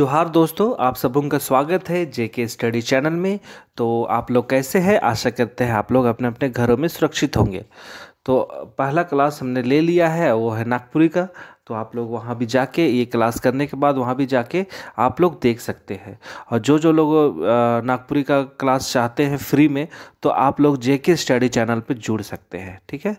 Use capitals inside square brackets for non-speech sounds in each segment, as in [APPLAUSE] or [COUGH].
जोहार दोस्तों आप सबों का स्वागत है जेके स्टडी चैनल में तो आप लोग कैसे हैं आशा करते हैं आप लोग अपने अपने घरों में सुरक्षित होंगे तो पहला क्लास हमने ले लिया है वो है नागपुरी का तो आप लोग वहाँ भी जाके ये क्लास करने के बाद वहाँ भी जाके आप लोग देख सकते हैं और जो जो लोग नागपुरी का क्लास चाहते हैं फ्री में तो आप लोग जेके स्टडी चैनल पर जुड़ सकते हैं ठीक है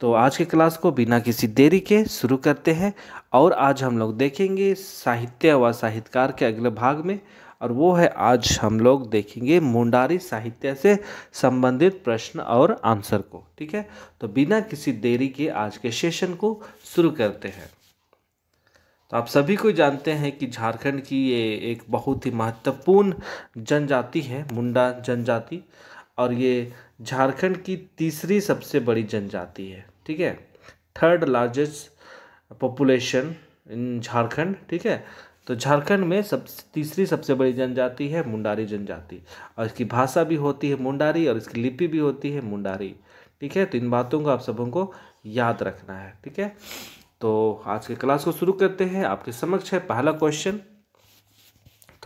तो आज के क्लास को बिना किसी देरी के शुरू करते हैं और आज हम लोग देखेंगे साहित्य व साहित्यकार के अगले भाग में और वो है आज हम लोग देखेंगे मुंडारी साहित्य से संबंधित प्रश्न और आंसर को ठीक है तो बिना किसी देरी के आज के सेशन को शुरू करते हैं तो आप सभी को जानते हैं कि झारखंड की ये एक बहुत ही महत्वपूर्ण जनजाति है मुंडा जनजाति और ये झारखंड की तीसरी सबसे बड़ी जनजाति है ठीक है third largest population in Jharkhand ठीक है तो झारखंड में सब तीसरी सबसे बड़ी जनजाति है मुंडारी जनजाति और इसकी भाषा भी होती है मुंडारी और इसकी लिपि भी होती है मुंडारी ठीक है तो इन बातों को आप सबों को याद रखना है ठीक है तो आज के क्लास को शुरू करते हैं आपके समक्ष है पहला क्वेश्चन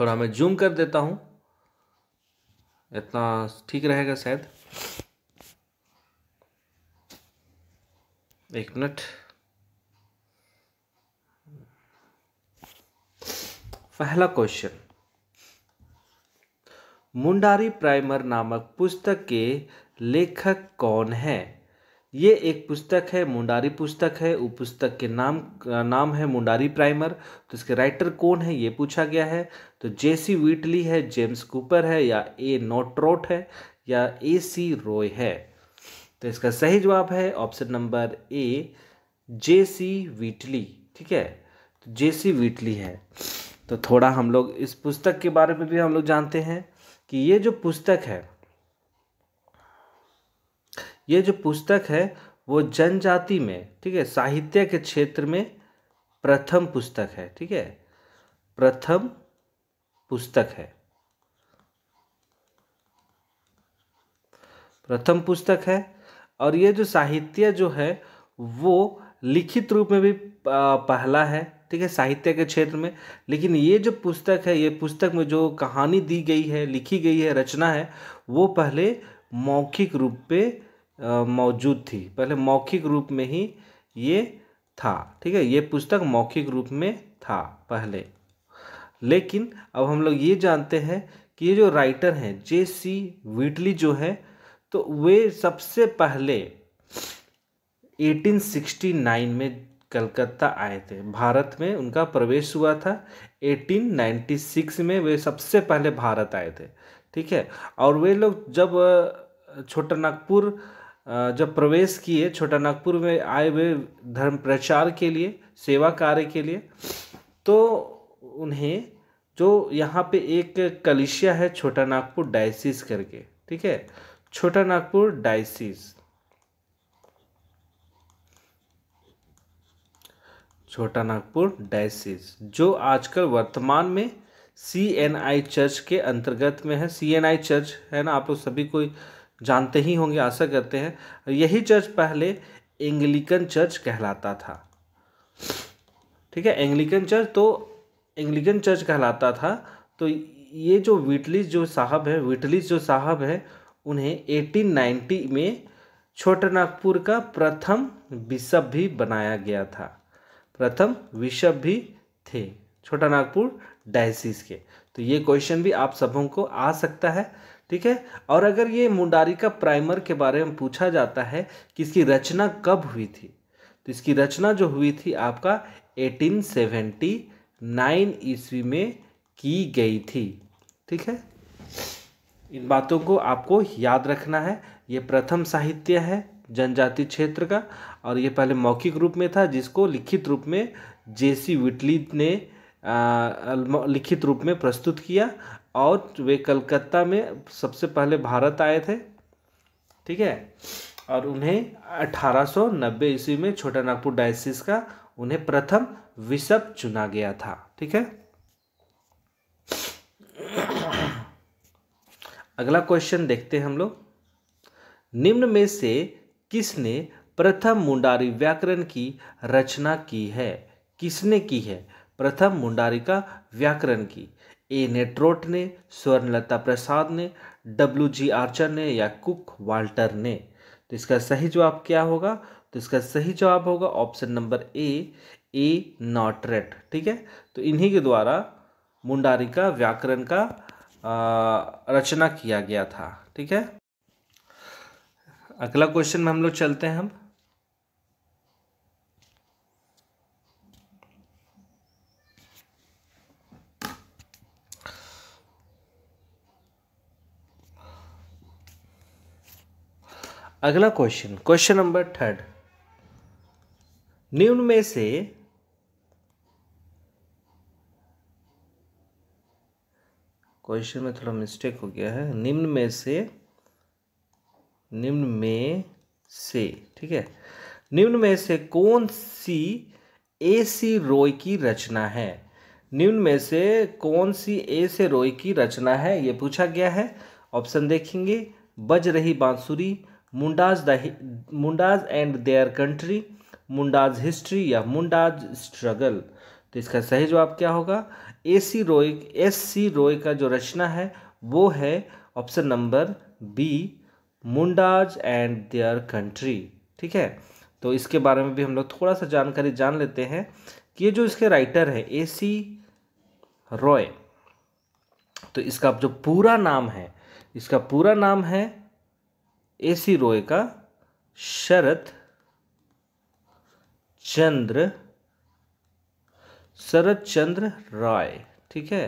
थोड़ा मैं जूम कर देता हूँ इतना ठीक रहेगा शायद एक मिनट पहला क्वेश्चन मुंडारी प्राइमर नामक पुस्तक के लेखक कौन है ये एक पुस्तक है मुंडारी पुस्तक है वो पुस्तक के नाम नाम है मुंडारी प्राइमर तो इसके राइटर कौन है ये पूछा गया है तो जेसी वीटली है जेम्स कूपर है या ए नोट्रोट है या ए सी रॉय है तो इसका सही जवाब है ऑप्शन नंबर ए जे सी वीटली ठीक है तो जे सी वीटली है तो थोड़ा हम लोग इस पुस्तक के बारे में भी हम लोग जानते हैं कि ये जो पुस्तक है ये जो पुस्तक है वो जनजाति में ठीक है साहित्य के क्षेत्र में प्रथम पुस्तक है ठीक है प्रथम पुस्तक है प्रथम पुस्तक है और ये जो साहित्य जो है वो लिखित रूप में भी पहला है ठीक है साहित्य के क्षेत्र में लेकिन ये जो पुस्तक है ये पुस्तक में जो कहानी दी गई है लिखी गई है रचना है वो पहले मौखिक रूप पे मौजूद थी पहले मौखिक रूप में ही ये था ठीक है ये पुस्तक मौखिक रूप में था पहले लेकिन अब हम लोग ये जानते हैं कि ये जो राइटर हैं जे सी वीटली जो है तो वे सबसे पहले 1869 में कलकत्ता आए थे भारत में उनका प्रवेश हुआ था 1896 में वे सबसे पहले भारत आए थे ठीक है और वे लोग जब छोटा नागपुर जब प्रवेश किए छोटा नागपुर में आए हुए धर्म प्रचार के लिए सेवा कार्य के लिए तो उन्हें जो यहाँ पे एक कलिशिया है छोटा नागपुर डायसिस करके ठीक है छोटा नागपुर डायसिस छोटा नागपुर डायसिस जो आजकल वर्तमान में सी एन आई चर्च के अंतर्गत में है सी एन आई चर्च है ना आप लोग सभी कोई जानते ही होंगे आशा करते हैं यही चर्च पहले एंग्लिकन चर्च कहलाता था ठीक है एंग्लिकन चर्च तो एंग्लिकन चर्च कहलाता था तो ये जो विटलिस जो साहब है विटलिस जो साहब है उन्हें 1890 में छोटा नागपुर का प्रथम बिशप भी बनाया गया था प्रथम विशप भी थे छोटा नागपुर डायसिस के तो ये क्वेश्चन भी आप सबों को आ सकता है ठीक है और अगर ये मुंडारिका प्राइमर के बारे में पूछा जाता है कि इसकी रचना कब हुई थी तो इसकी रचना जो हुई थी आपका 1879 ईस्वी में की गई थी ठीक है इन बातों को आपको याद रखना है ये प्रथम साहित्य है जनजाति क्षेत्र का और ये पहले मौखिक रूप में था जिसको लिखित रूप में जेसी विटली ने आ, लिखित रूप में प्रस्तुत किया और वे कलकत्ता में सबसे पहले भारत आए थे ठीक है और उन्हें 1890 ईस्वी में छोटा नागपुर डायसिस का उन्हें प्रथम विशप चुना गया था ठीक है अगला क्वेश्चन देखते हैं हम लोग निम्न में से किसने प्रथम मुंडारी व्याकरण की रचना की है किसने की है प्रथम मुंडारी का व्याकरण की ए नेट्रोट ने स्वर्णलता प्रसाद ने डब्ल्यू जी आर्चर ने या कुक वाल्टर ने तो इसका सही जवाब क्या होगा तो इसका सही जवाब होगा ऑप्शन नंबर ए ए नॉटरेट ठीक है तो इन्हीं के द्वारा मुंडारी का व्याकरण का आ, रचना किया गया था ठीक है अगला क्वेश्चन में हम लोग चलते हैं हम अगला क्वेश्चन क्वेश्चन नंबर थर्ड निम्न में से क्वेश्चन में थोड़ा मिस्टेक हो गया है निम्न में से निम्न में से ठीक है निम्न में से कौन सी ए सी रोय की रचना है निम्न में से कौन सी ए से रोय की रचना है ये पूछा गया है ऑप्शन देखेंगे बज रही बांसुरी Mundas the Mundas and their country Mundas history या मुंडाज स्ट्रगल तो इसका सही जवाब क्या होगा ए सी रोय एस सी रोय का जो रचना है वो है option number B Mundas and their country ठीक है तो इसके बारे में भी हम लोग थोड़ा सा जानकारी जान लेते हैं कि ये जो इसके राइटर है ए सी रॉय तो इसका जो पूरा नाम है इसका पूरा नाम है एसी रॉय का शरत चंद्र शरत चंद्र रॉय ठीक है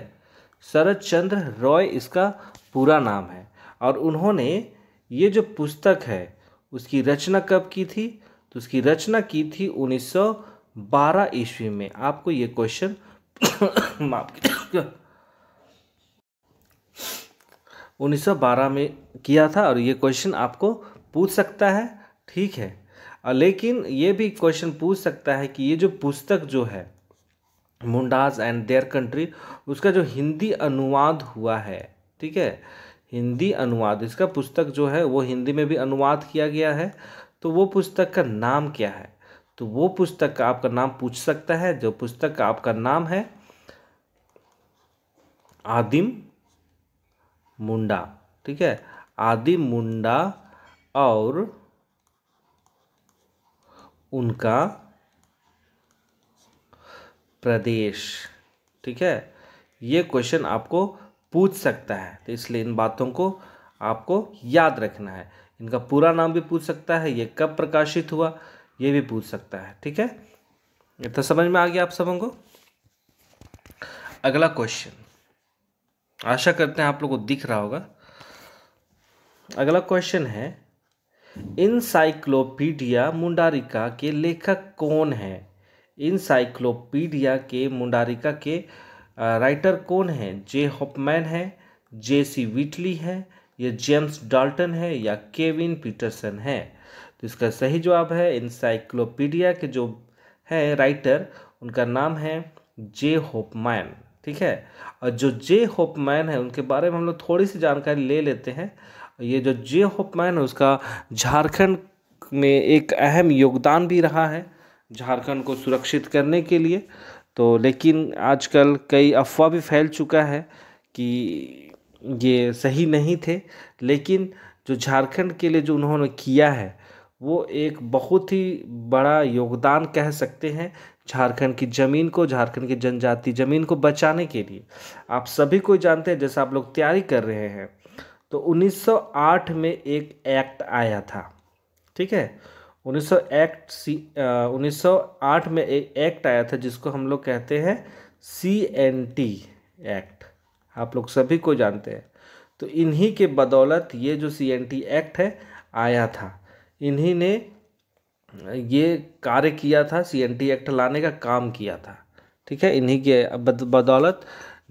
शरत चंद्र रॉय इसका पूरा नाम है और उन्होंने ये जो पुस्तक है उसकी रचना कब की थी तो उसकी रचना की थी 1912 ईस्वी में आपको ये क्वेश्चन [COUGHS] माफ 1912 में किया था और ये क्वेश्चन आपको पूछ सकता है ठीक है लेकिन ये भी क्वेश्चन पूछ सकता है कि ये जो पुस्तक जो है मुंडाज एंड देयर कंट्री उसका जो हिंदी अनुवाद हुआ है ठीक है हिंदी अनुवाद इसका पुस्तक जो है वो हिंदी में भी अनुवाद किया गया है तो वो पुस्तक का नाम क्या है तो वो पुस्तक का आपका नाम पूछ सकता है जो पुस्तक का आपका नाम है आदिम मुंडा ठीक है आदि मुंडा और उनका प्रदेश ठीक है ये क्वेश्चन आपको पूछ सकता है तो इसलिए इन बातों को आपको याद रखना है इनका पूरा नाम भी पूछ सकता है ये कब प्रकाशित हुआ ये भी पूछ सकता है ठीक है तो समझ में आ गया आप सबों को अगला क्वेश्चन आशा करते हैं आप लोगों को दिख रहा होगा अगला क्वेश्चन है इनसाइक्लोपीडिया मुंडारिका के लेखक कौन है इनसाइक्लोपीडिया के मुंडारिका के राइटर कौन है जे हॉपमैन है जे सी विटली है या जेम्स डाल्टन है या केविन पीटरसन है तो इसका सही जवाब है इनसाइक्लोपीडिया के जो है राइटर उनका नाम है जे होपमैन ठीक है और जो जे होपमैन है उनके बारे में हम लोग थोड़ी सी जानकारी ले लेते हैं ये जो जे होपमैन है उसका झारखंड में एक अहम योगदान भी रहा है झारखंड को सुरक्षित करने के लिए तो लेकिन आजकल कई अफवाह भी फैल चुका है कि ये सही नहीं थे लेकिन जो झारखंड के लिए जो उन्होंने किया है वो एक बहुत ही बड़ा योगदान कह सकते हैं झारखंड की ज़मीन को झारखंड की जनजाति ज़मीन को बचाने के लिए आप सभी को जानते हैं जैसे आप लोग तैयारी कर रहे हैं तो 1908 में एक एक्ट आया था ठीक है 1900 एक्ट सी उन्नीस में एक एक्ट आया था जिसको हम लोग कहते हैं सी एन टी एक्ट आप लोग सभी को जानते हैं तो इन्हीं के बदौलत ये जो सी एन टी एक्ट है आया था इन्हीं ने ये कार्य किया था सीएनटी एक्ट लाने का काम किया था ठीक है इन्हीं के बदौलत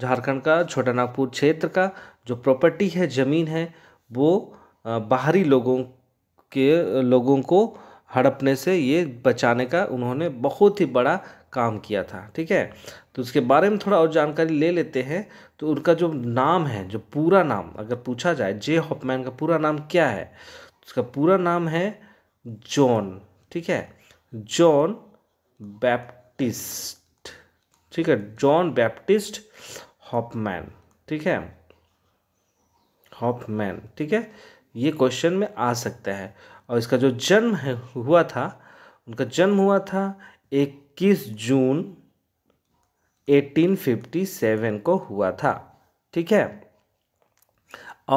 झारखंड का छोटा नागपुर क्षेत्र का जो प्रॉपर्टी है ज़मीन है वो बाहरी लोगों के लोगों को हड़पने से ये बचाने का उन्होंने बहुत ही बड़ा काम किया था ठीक है तो उसके बारे में थोड़ा और जानकारी ले लेते हैं तो उनका जो नाम है जो पूरा नाम अगर पूछा जाए जे हॉपमैन का पूरा नाम क्या है उसका पूरा नाम है जॉन ठीक है जॉन बैप्टिस्ट ठीक है जॉन बैप्टिस्ट हॉपमैन ठीक है हॉपमैन ठीक है ये क्वेश्चन में आ सकता है और इसका जो जन्म है हुआ था उनका जन्म हुआ था इक्कीस जून 1857 को हुआ था ठीक है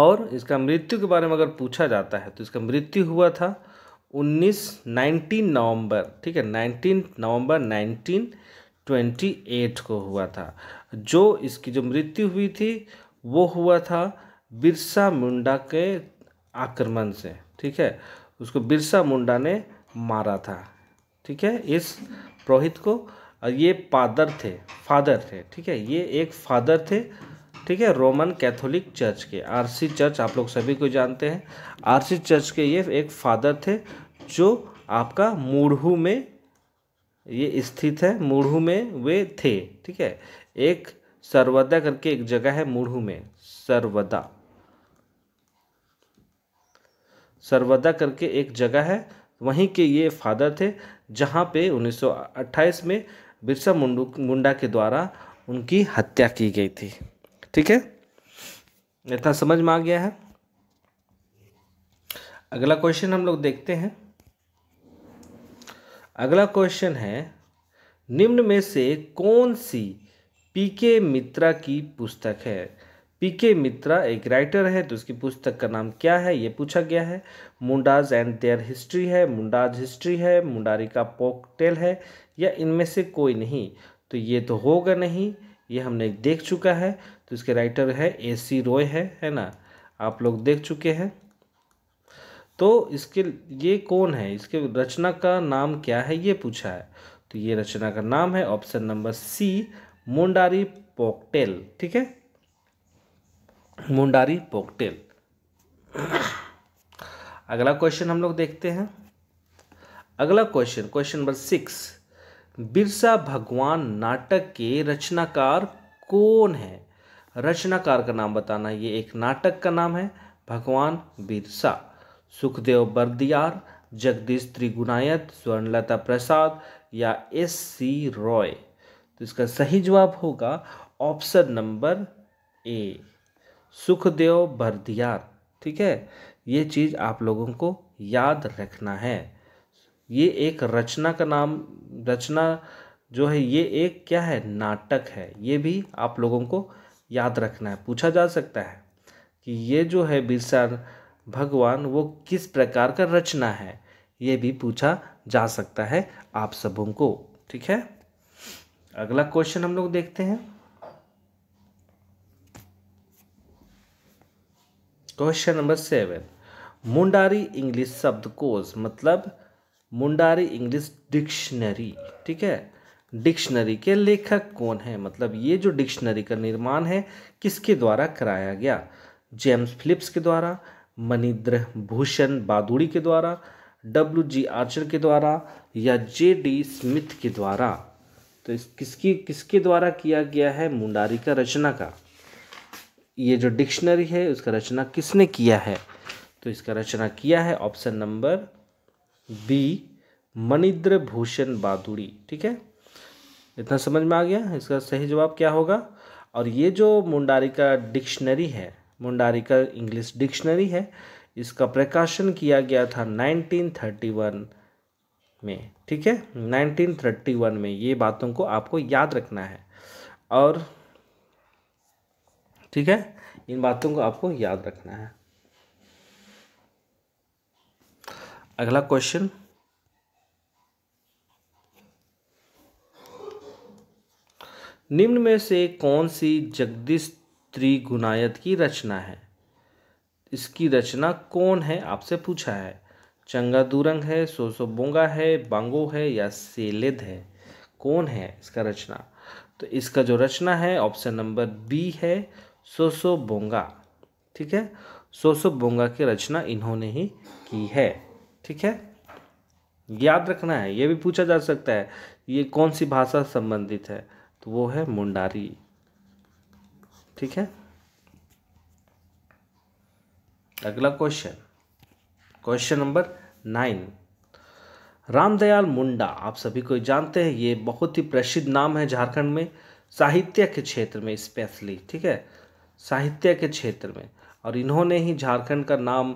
और इसका मृत्यु के बारे में अगर पूछा जाता है तो इसका मृत्यु हुआ था उन्नीस नाइनटीन नवंबर ठीक है nineteen November nineteen twenty eight को हुआ था जो इसकी जो मृत्यु हुई थी वो हुआ था बिरसा मुंडा के आक्रमण से ठीक है उसको बिरसा मुंडा ने मारा था ठीक है इस पुरोहित को और ये फादर थे फादर थे ठीक है ये एक फादर थे ठीक है रोमन कैथोलिक चर्च के आरसी चर्च आप लोग सभी को जानते हैं आरसी चर्च के ये एक फादर थे जो आपका मूढ़ू में ये स्थित है मूढ़ू में वे थे ठीक है एक सर्वदा करके एक जगह है मूढ़ू में सर्वदा सर्वदा करके एक जगह है वहीं के ये फादर थे जहां पे 1928 में बिरसा मुंडू मुंडा के द्वारा उनकी हत्या की गई थी ठीक है इतना समझ में आ गया है अगला क्वेश्चन हम लोग देखते हैं अगला क्वेश्चन है निम्न में से कौन सी पी के मित्रा की पुस्तक है पी के मित्रा एक राइटर है तो उसकी पुस्तक का नाम क्या है ये पूछा गया है मुंडाज एंड देयर हिस्ट्री है मुंडाज हिस्ट्री है मुंडारिका पोकटेल है या इनमें से कोई नहीं तो ये तो होगा नहीं ये हमने देख चुका है तो इसके राइटर है ए सी रॉय है है ना आप लोग देख चुके हैं तो इसके ये कौन है इसके रचना का नाम क्या है ये पूछा है तो ये रचना का नाम है ऑप्शन नंबर सी मुंडारी पोकटेल ठीक है मुंडारी पोकटेल अगला क्वेश्चन हम लोग देखते हैं अगला question question number six Birsa Bhagwan नाटक के रचनाकार कौन है रचनाकार का नाम बताना ये एक नाटक का नाम है भगवान बिरसा सुखदेव बर्दियार जगदीश त्रिगुनायत स्वर्णलता प्रसाद या एस सी रॉय तो इसका सही जवाब होगा option number A Sukhdev Bardiyar ठीक है ये चीज़ आप लोगों को याद रखना है ये एक रचना का नाम रचना जो है ये एक क्या है नाटक है ये भी आप लोगों को याद रखना है पूछा जा सकता है कि ये जो है बिरसा भगवान वो किस प्रकार का रचना है ये भी पूछा जा सकता है आप सबों को ठीक है अगला क्वेश्चन हम लोग देखते हैं question number seven Mundari English शब्दकोश मतलब मुंडारी इंग्लिश डिक्शनरी ठीक है डिक्शनरी के लेखक कौन है मतलब ये जो डिक्शनरी का निर्माण है किसके द्वारा कराया गया जेम्स फिलिप्स के द्वारा मनिद्र भूषण बादुड़ी के द्वारा डब्ल्यू जी आचर के द्वारा या जे डी स्मिथ के द्वारा तो इस किसकी किसके द्वारा किया गया है मुंडारी का रचना का ये जो डिक्शनरी है उसका रचना किसने किया है तो इसका रचना किया है option number B Manindra Bhushan Baduri ठीक है इतना समझ में आ गया इसका सही जवाब क्या होगा और ये जो मुंडारी का डिक्शनरी है मुंडारिका इंग्लिश डिक्शनरी है इसका प्रकाशन किया गया था 1931 में ठीक है 1931 में ये बातों को आपको याद रखना है और ठीक है इन बातों को आपको याद रखना है अगला क्वेश्चन निम्न में से कौन सी जगदीश त्रिगुणायत की रचना है इसकी रचना कौन है आपसे पूछा है चंगा दुरंग है सोसो बोंगा है बांगो है या सेलेद है कौन है इसका रचना तो इसका जो रचना है ऑप्शन नंबर बी है सोसो बोंगा ठीक है सोसो बोंगा की रचना इन्होंने ही की है ठीक है याद रखना है ये भी पूछा जा सकता है ये कौन सी भाषा संबंधित है तो वो है मुंडारी ठीक है अगला question question number nine Ramdayal Munda आप सभी को जानते हैं ये बहुत ही प्रसिद्ध नाम है झारखंड में साहित्य के क्षेत्र में स्पेशली ठीक है साहित्य के क्षेत्र में और इन्होंने ही झारखंड का नाम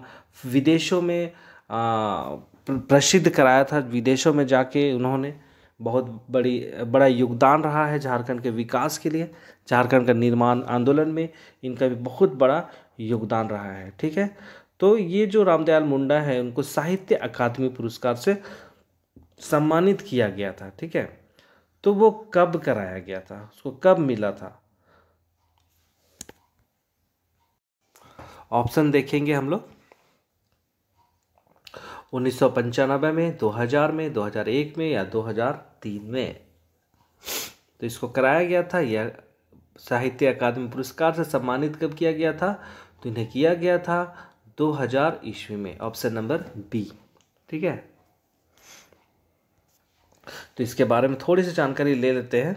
विदेशों में प्रसिद्ध कराया था विदेशों में जाके उन्होंने बहुत बड़ी बड़ा योगदान रहा है झारखंड के विकास के लिए झारखंड का निर्माण आंदोलन में इनका भी बहुत बड़ा योगदान रहा है ठीक है तो ये जो रामदयाल मुंडा है उनको साहित्य अकादमी पुरस्कार से सम्मानित किया गया था ठीक है तो वो कब कराया गया था उसको कब मिला था ऑप्शन देखेंगे हम लोग उन्नीस में 2000 में 2001 में या तीन में तो इसको कराया गया था यह साहित्य अकादमी पुरस्कार से सम्मानित कब किया गया था तो इन्हें किया गया था 2000 हज़ार ईस्वी में ऑप्शन नंबर बी ठीक है तो इसके बारे में थोड़ी सी जानकारी ले लेते हैं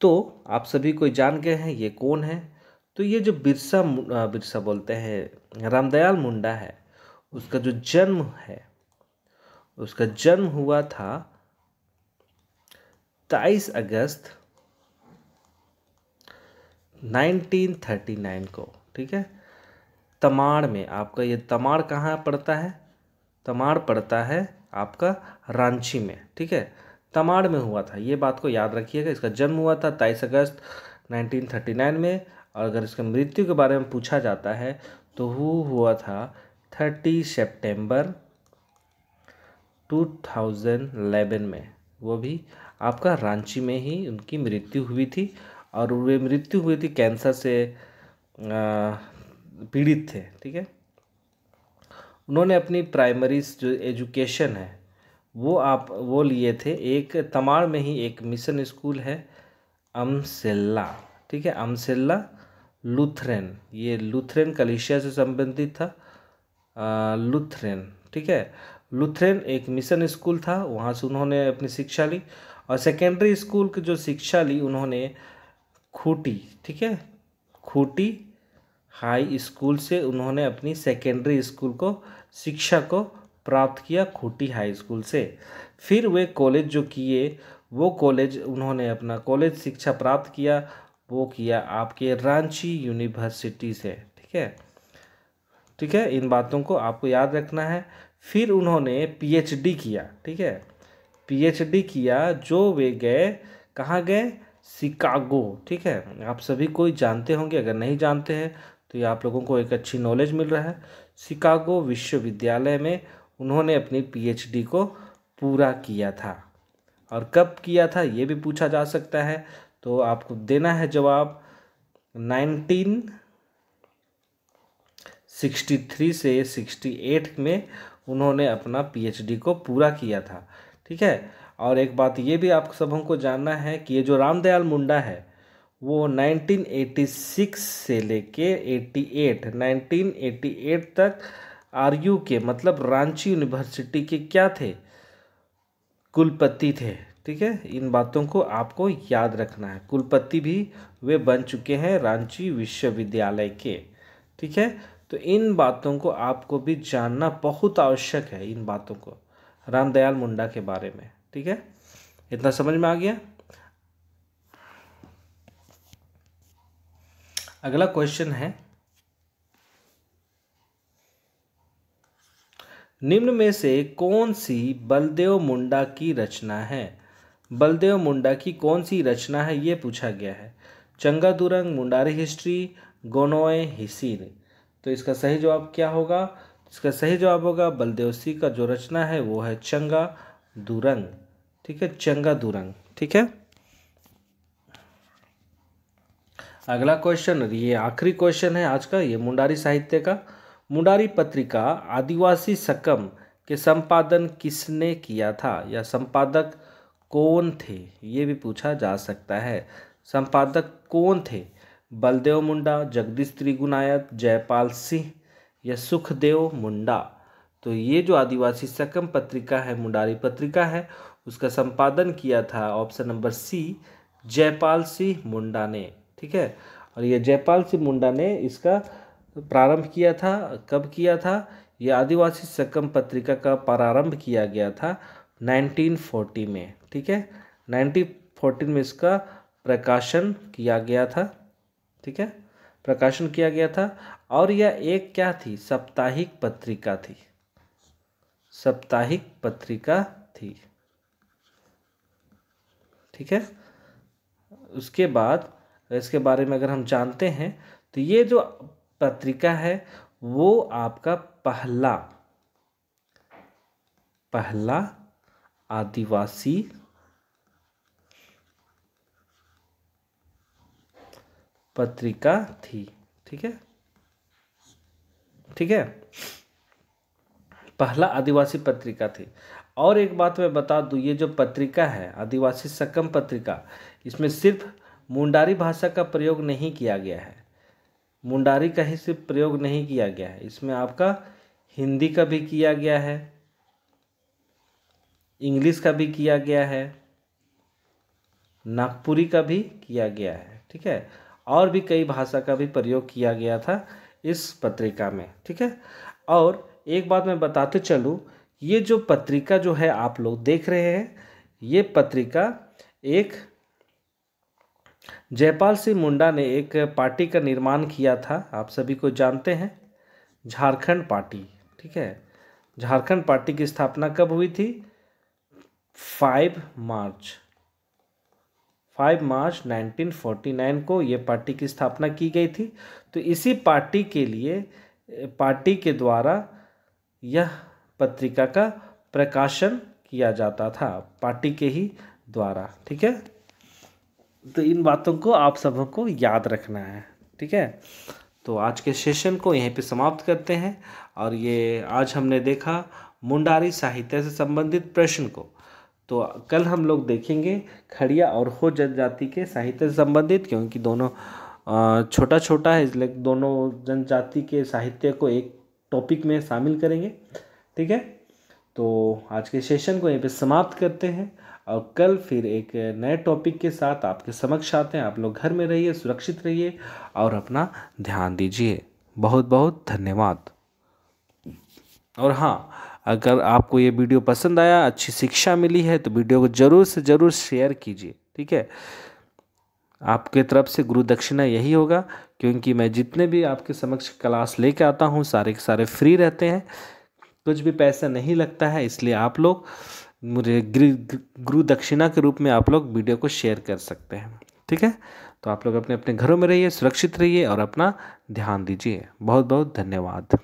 तो आप सभी कोई जान गए हैं ये कौन है तो ये जो बिरसा बिरसा बोलते हैं रामदयाल मुंडा है उसका जो जन्म है उसका जन्म हुआ था तेईस अगस्त 1939 को ठीक है तमाड़ में आपका ये तमाड़ कहाँ पड़ता है तमाड़ पड़ता है आपका रांची में ठीक है तमाड़ में हुआ था ये बात को याद रखिएगा इसका जन्म हुआ था तेईस अगस्त 1939 में और अगर इसके मृत्यु के बारे में पूछा जाता है तो वो हुआ था 30 सितंबर 2011 में वो भी आपका रांची में ही उनकी मृत्यु हुई थी और वे मृत्यु हुई थी कैंसर से पीड़ित थे ठीक है उन्होंने अपनी प्राइमरी जो एजुकेशन है वो आप वो लिए थे एक तमाड़ में ही एक मिशन स्कूल है अमसेल्ला ठीक है अमसेल्ला लुथरेन ये लुथरेन कलिशिया से संबंधित था लुथरेन ठीक है लुथरेन एक मिशन स्कूल था वहाँ से उन्होंने अपनी शिक्षा ली और सेकेंडरी स्कूल की जो शिक्षा ली उन्होंने खूटी ठीक है खूटी हाई स्कूल से उन्होंने अपनी सेकेंडरी स्कूल को शिक्षा को प्राप्त किया खूटी हाई स्कूल से फिर वे कॉलेज जो किए वो कॉलेज उन्होंने अपना कॉलेज शिक्षा प्राप्त किया वो किया आपके रांची यूनिवर्सिटी से ठीक है ठीक है इन बातों को आपको याद रखना है फिर उन्होंने पीएचडी किया ठीक है पीएचडी किया जो वे गए कहाँ गए शिकागो ठीक है आप सभी कोई जानते होंगे अगर नहीं जानते हैं तो ये आप लोगों को एक अच्छी नॉलेज मिल रहा है शिकागो विश्वविद्यालय में उन्होंने अपनी पीएचडी को पूरा किया था और कब किया था ये भी पूछा जा सकता है तो आपको देना है जवाब नाइनटीन सिक्सटी थ्री से सिक्सटी एट में उन्होंने अपना पीएचडी को पूरा किया था ठीक है और एक बात ये भी आप सबों को जानना है कि ये जो रामदयाल मुंडा है वो 1986 से लेके 88 1988 तक आरयू के मतलब रांची यूनिवर्सिटी के क्या थे कुलपति थे ठीक है इन बातों को आपको याद रखना है कुलपति भी वे बन चुके हैं रांची विश्वविद्यालय के ठीक है तो इन बातों को आपको भी जानना बहुत आवश्यक है इन बातों को रामदयाल मुंडा के बारे में ठीक है इतना समझ में आ गया अगला क्वेश्चन है निम्न में से कौन सी बलदेव मुंडा की रचना है बलदेव मुंडा की कौन सी रचना है ये पूछा गया है चंगा दुरंग मुंडारी हिस्ट्री गोनोए हिसीर तो इसका सही जवाब क्या होगा इसका सही जवाब होगा बलदेव सिंह का जो रचना है वो है चंगा दुरंग ठीक है चंगा दुरंग ठीक है अगला क्वेश्चन ये आखिरी क्वेश्चन है आज का ये मुंडारी साहित्य का मुंडारी पत्रिका आदिवासी सकम के संपादन किसने किया था या संपादक कौन थे ये भी पूछा जा सकता है संपादक कौन थे बलदेव मुंडा जगदीश त्रिगुनायत जयपाल सिंह या सुखदेव मुंडा तो ये जो आदिवासी सकम पत्रिका है मुंडारी पत्रिका है उसका संपादन किया था option number C Jaipal Singh Munda ने ठीक है और ये जयपाल सिंह मुंडा ने इसका प्रारंभ किया था कब किया था ये आदिवासी सकम पत्रिका का प्रारंभ किया गया था 1940 में ठीक है 1940 में इसका प्रकाशन किया गया था ठीक है प्रकाशन किया गया था और यह एक क्या थी साप्ताहिक पत्रिका थी साप्ताहिक पत्रिका थी ठीक है उसके बाद इसके बारे में अगर हम जानते हैं तो ये जो पत्रिका है वो आपका पहला पहला आदिवासी पत्रिका थी ठीक है ठीक है पहला आदिवासी पत्रिका थी और एक बात मैं बता दूं ये जो पत्रिका है आदिवासी सकम पत्रिका इसमें सिर्फ मुंडारी भाषा का प्रयोग नहीं किया गया है मुंडारी का ही सिर्फ प्रयोग नहीं किया गया है इसमें आपका हिंदी का भी किया गया है इंग्लिश का भी किया गया है नागपुरी का भी किया गया है ठीक है और भी कई भाषा का भी प्रयोग किया गया था इस पत्रिका में ठीक है और एक बात मैं बताते चलूँ ये जो पत्रिका जो है आप लोग देख रहे हैं ये पत्रिका एक जयपाल सिंह मुंडा ने एक पार्टी का निर्माण किया था आप सभी को जानते हैं झारखंड पार्टी ठीक है झारखंड पार्टी की स्थापना कब हुई थी फाइव मार्च फाइव मार्च 1949 को ये पार्टी की स्थापना की गई थी तो इसी पार्टी के लिए पार्टी के द्वारा यह पत्रिका का प्रकाशन किया जाता था पार्टी के ही द्वारा ठीक है तो इन बातों को आप सब को याद रखना है ठीक है तो आज के सेशन को यहीं पे समाप्त करते हैं और ये आज हमने देखा मुंडारी साहित्य से संबंधित प्रश्न को तो कल हम लोग देखेंगे खड़िया और हो जनजाति के साहित्य से संबंधित क्योंकि दोनों छोटा छोटा है इसलिए दोनों जनजाति के साहित्य को एक टॉपिक में शामिल करेंगे ठीक है तो आज के सेशन को यहीं पे समाप्त करते हैं और कल फिर एक नए टॉपिक के साथ आपके समक्ष आते हैं आप लोग घर में रहिए सुरक्षित रहिए और अपना ध्यान दीजिए बहुत बहुत धन्यवाद और हाँ अगर आपको ये वीडियो पसंद आया अच्छी शिक्षा मिली है तो वीडियो को ज़रूर से ज़रूर शेयर कीजिए ठीक है आपके तरफ से गुरु दक्षिणा यही होगा क्योंकि मैं जितने भी आपके समक्ष क्लास लेके आता हूँ सारे के सारे फ्री रहते हैं कुछ भी पैसा नहीं लगता है इसलिए आप लोग मुझे गुरु दक्षिणा के रूप में आप लोग वीडियो को शेयर कर सकते हैं ठीक है तो आप लोग अपने अपने घरों में रहिए सुरक्षित रहिए और अपना ध्यान दीजिए बहुत बहुत धन्यवाद